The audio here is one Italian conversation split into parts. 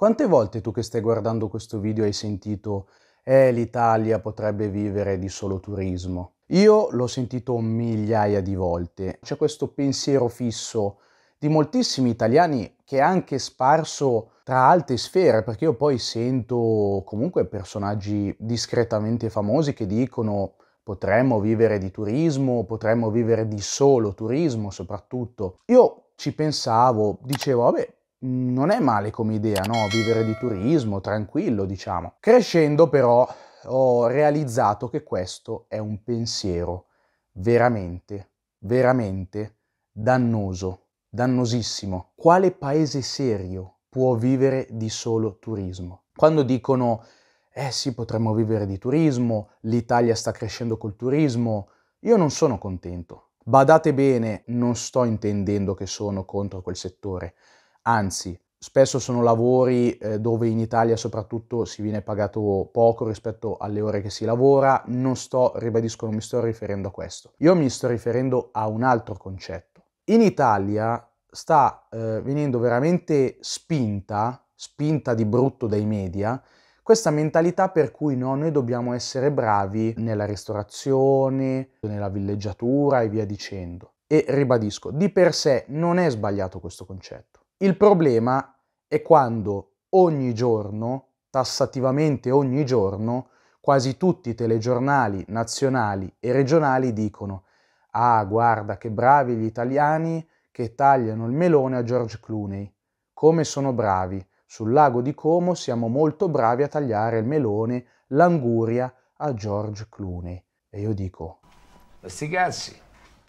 Quante volte tu che stai guardando questo video hai sentito eh, l'Italia potrebbe vivere di solo turismo? Io l'ho sentito migliaia di volte. C'è questo pensiero fisso di moltissimi italiani che è anche sparso tra alte sfere, perché io poi sento comunque personaggi discretamente famosi che dicono potremmo vivere di turismo, potremmo vivere di solo turismo soprattutto. Io ci pensavo, dicevo, vabbè, non è male come idea, no? Vivere di turismo, tranquillo, diciamo. Crescendo però ho realizzato che questo è un pensiero veramente, veramente dannoso, dannosissimo. Quale paese serio può vivere di solo turismo? Quando dicono, eh sì, potremmo vivere di turismo, l'Italia sta crescendo col turismo, io non sono contento. Badate bene, non sto intendendo che sono contro quel settore, anzi spesso sono lavori eh, dove in Italia soprattutto si viene pagato poco rispetto alle ore che si lavora, non sto, ribadisco, non mi sto riferendo a questo, io mi sto riferendo a un altro concetto. In Italia sta eh, venendo veramente spinta, spinta di brutto dai media, questa mentalità per cui no, noi dobbiamo essere bravi nella ristorazione, nella villeggiatura e via dicendo. E ribadisco, di per sé non è sbagliato questo concetto. Il problema è quando ogni giorno, tassativamente ogni giorno, quasi tutti i telegiornali nazionali e regionali dicono Ah, guarda che bravi gli italiani che tagliano il melone a George Clooney. Come sono bravi. Sul lago di Como siamo molto bravi a tagliare il melone, l'anguria a George Clooney. E io dico... Questi cazzi.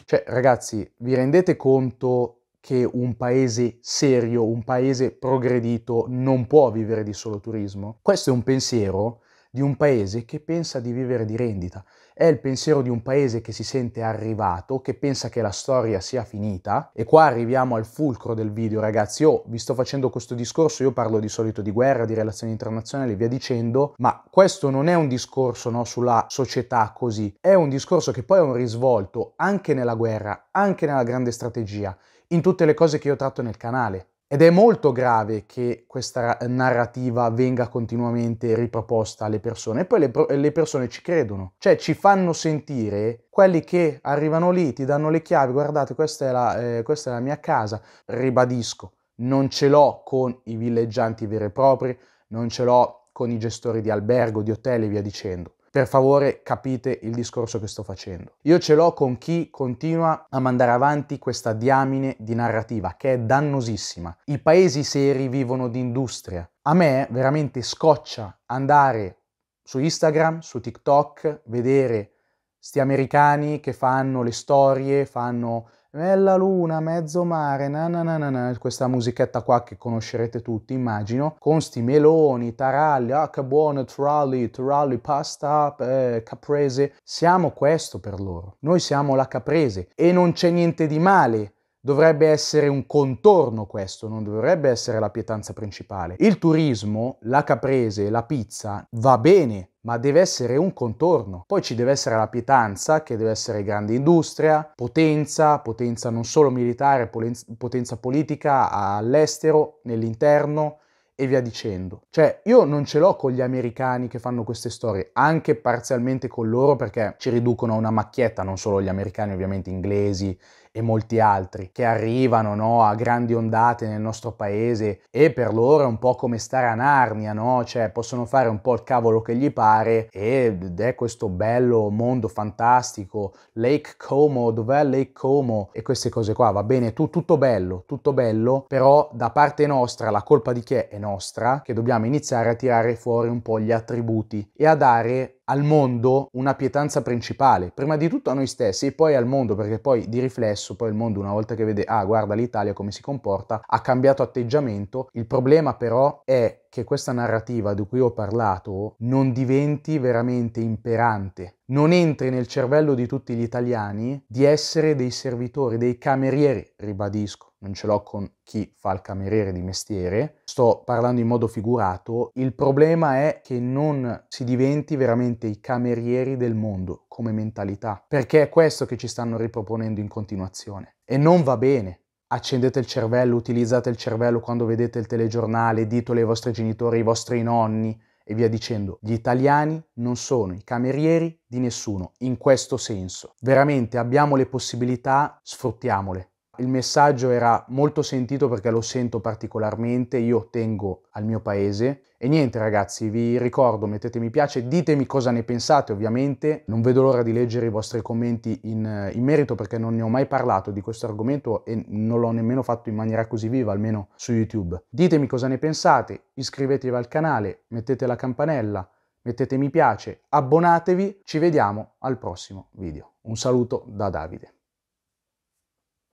Cioè, ragazzi, vi rendete conto che un paese serio, un paese progredito non può vivere di solo turismo? Questo è un pensiero di un paese che pensa di vivere di rendita, è il pensiero di un paese che si sente arrivato, che pensa che la storia sia finita. E qua arriviamo al fulcro del video, ragazzi. Io oh, vi sto facendo questo discorso, io parlo di solito di guerra, di relazioni internazionali e via dicendo, ma questo non è un discorso no, sulla società così, è un discorso che poi ha un risvolto anche nella guerra, anche nella grande strategia in tutte le cose che io tratto nel canale. Ed è molto grave che questa narrativa venga continuamente riproposta alle persone e poi le, le, persone ci credono, cioè ci fanno sentire quelli che arrivano lì, ti danno le chiavi, guardate questa è la, eh, questa è la mia casa, ribadisco, non ce l'ho con i villeggianti veri e propri, non ce l'ho con i gestori di albergo, di hotel e via dicendo. Per favore capite il discorso che sto facendo. Io ce l'ho con chi continua a mandare avanti questa diamine di narrativa che è dannosissima. I paesi seri vivono di industria. A me veramente scoccia andare su Instagram, su TikTok, vedere sti americani che fanno le storie, fanno nella luna, mezzo mare, na, na, na, na questa musichetta qua che conoscerete tutti, immagino, con sti meloni, taralli, ah che buono, tralli, tralli, pasta, eh, caprese. Siamo questo per loro. Noi siamo la caprese e non c'è niente di male Dovrebbe essere un contorno questo, non dovrebbe essere la pietanza principale. Il turismo, la caprese, la pizza va bene, ma deve essere un contorno. Poi ci deve essere la pietanza, che deve essere grande industria, potenza, potenza non solo militare, potenza politica all'estero, nell'interno, e via dicendo. Cioè, io non ce l'ho con gli americani che fanno queste storie, anche parzialmente con loro perché ci riducono a una macchietta, non solo gli americani, ovviamente inglesi e molti altri, che arrivano no, a grandi ondate nel nostro paese e per loro è un po' come stare a Narnia, no? Cioè, possono fare un po' il cavolo che gli pare ed è questo bello mondo fantastico, Lake Como, dov'è Lake Como? E queste cose qua, va bene, tu, tutto bello, tutto bello, però da parte nostra la colpa di chi è? È nostra nostra che dobbiamo iniziare a tirare fuori un po' gli attributi e a dare al mondo una pietanza principale, prima di tutto a noi stessi e poi al mondo, perché poi di riflesso poi il mondo una volta che vede ah guarda l'Italia come si comporta, ha cambiato atteggiamento. Il problema però è che questa narrativa di cui ho parlato non diventi veramente imperante, non entri nel cervello di tutti gli italiani di essere dei servitori, dei camerieri, ribadisco non ce l'ho con chi fa il cameriere di mestiere, sto parlando in modo figurato, il problema è che non si diventi veramente i camerieri del mondo come mentalità, perché è questo che ci stanno riproponendo in continuazione e non va bene. Accendete il cervello, utilizzate il cervello quando vedete il telegiornale, ditelo ai vostri genitori, ai vostri nonni, e via dicendo. Gli italiani non sono i camerieri di nessuno, in questo senso. Veramente abbiamo le possibilità, sfruttiamole il messaggio era molto sentito perché lo sento particolarmente, io tengo al mio paese. E niente ragazzi, vi ricordo, mettete mi piace, ditemi cosa ne pensate ovviamente, non vedo l'ora di leggere i vostri commenti in, in merito perché non ne ho mai parlato di questo argomento e non l'ho nemmeno fatto in maniera così viva, almeno su YouTube. Ditemi cosa ne pensate, iscrivetevi al canale, mettete la campanella, mettete mi piace, abbonatevi, ci vediamo al prossimo video. Un saluto da Davide.